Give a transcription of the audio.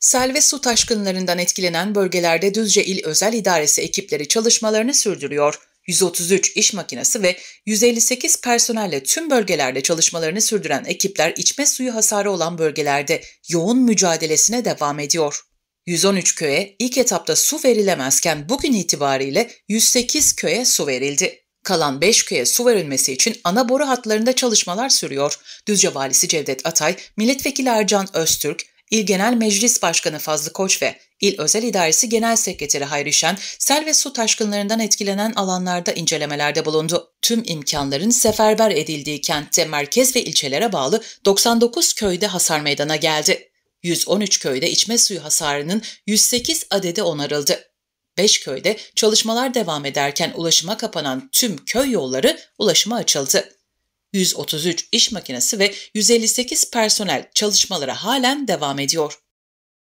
Sel ve su taşkınlarından etkilenen bölgelerde Düzce İl Özel İdaresi ekipleri çalışmalarını sürdürüyor. 133 iş makinesi ve 158 personelle tüm bölgelerde çalışmalarını sürdüren ekipler içme suyu hasarı olan bölgelerde yoğun mücadelesine devam ediyor. 113 köye ilk etapta su verilemezken bugün itibariyle 108 köye su verildi. Kalan 5 köye su verilmesi için ana boru hatlarında çalışmalar sürüyor. Düzce Valisi Cevdet Atay, Milletvekili Ercan Öztürk, İl Genel Meclis Başkanı Fazlı Koç ve İl Özel İdaresi Genel Sekreteri Hayri Şen, sel ve su taşkınlarından etkilenen alanlarda incelemelerde bulundu. Tüm imkanların seferber edildiği kentte merkez ve ilçelere bağlı 99 köyde hasar meydana geldi. 113 köyde içme suyu hasarının 108 adedi onarıldı. 5 köyde çalışmalar devam ederken ulaşıma kapanan tüm köy yolları ulaşıma açıldı. 133 iş makinesi ve 158 personel çalışmalara halen devam ediyor.